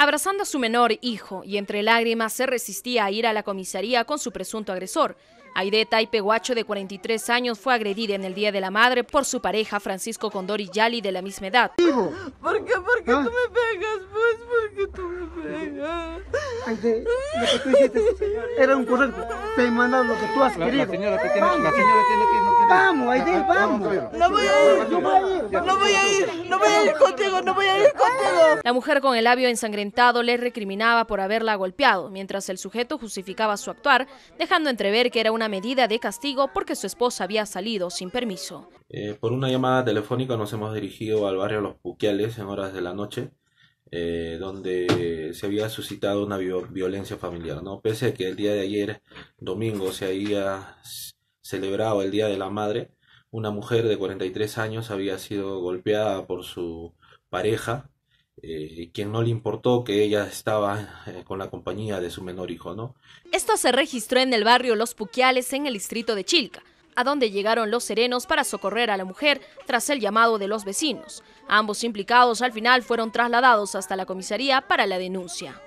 Abrazando a su menor hijo y entre lágrimas se resistía a ir a la comisaría con su presunto agresor. Aide y de 43 años, fue agredida en el Día de la Madre por su pareja Francisco Condori Yali, de la misma edad. ¿Por qué? ¿Por qué tú me pegas? Pues era un correcto. Te lo que tú has La Vamos, vamos. No voy a ir, no voy a ir, contigo, no voy a ir contigo. La mujer con el labio ensangrentado le recriminaba por haberla golpeado, mientras el sujeto justificaba su actuar, dejando entrever que era una medida de castigo porque su esposa había salido sin permiso. Eh, por una llamada telefónica nos hemos dirigido al barrio Los Puquiales en horas de la noche eh, donde se había suscitado una violencia familiar, ¿no? Pese a que el día de ayer, domingo, se había celebrado el Día de la Madre, una mujer de 43 años había sido golpeada por su pareja, eh, quien no le importó que ella estaba eh, con la compañía de su menor hijo, ¿no? Esto se registró en el barrio Los Puquiales, en el distrito de Chilca, a donde llegaron los serenos para socorrer a la mujer tras el llamado de los vecinos. Ambos implicados al final fueron trasladados hasta la comisaría para la denuncia.